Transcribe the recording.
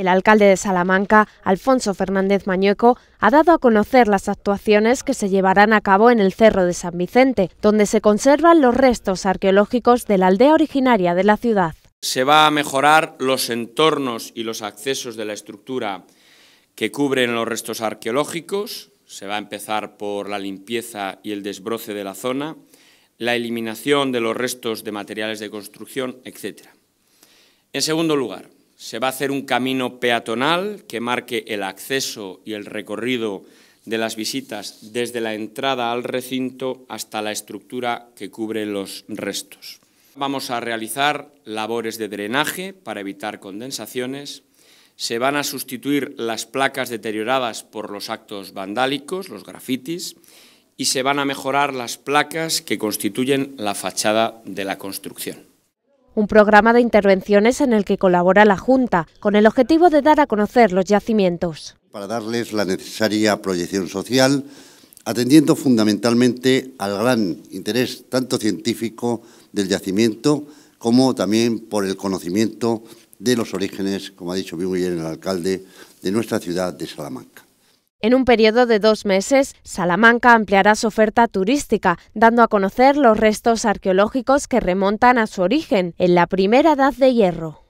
El alcalde de Salamanca, Alfonso Fernández Mañueco, ha dado a conocer las actuaciones que se llevarán a cabo en el Cerro de San Vicente, donde se conservan los restos arqueológicos de la aldea originaria de la ciudad. Se va a mejorar los entornos y los accesos de la estructura que cubren los restos arqueológicos. Se va a empezar por la limpieza y el desbroce de la zona, la eliminación de los restos de materiales de construcción, etc. En segundo lugar, se va a hacer un camino peatonal que marque el acceso y el recorrido de las visitas desde la entrada al recinto hasta la estructura que cubre los restos. Vamos a realizar labores de drenaje para evitar condensaciones. Se van a sustituir las placas deterioradas por los actos vandálicos, los grafitis, y se van a mejorar las placas que constituyen la fachada de la construcción un programa de intervenciones en el que colabora la Junta, con el objetivo de dar a conocer los yacimientos. Para darles la necesaria proyección social, atendiendo fundamentalmente al gran interés tanto científico del yacimiento como también por el conocimiento de los orígenes, como ha dicho bien el alcalde, de nuestra ciudad de Salamanca. En un periodo de dos meses, Salamanca ampliará su oferta turística, dando a conocer los restos arqueológicos que remontan a su origen, en la primera edad de hierro.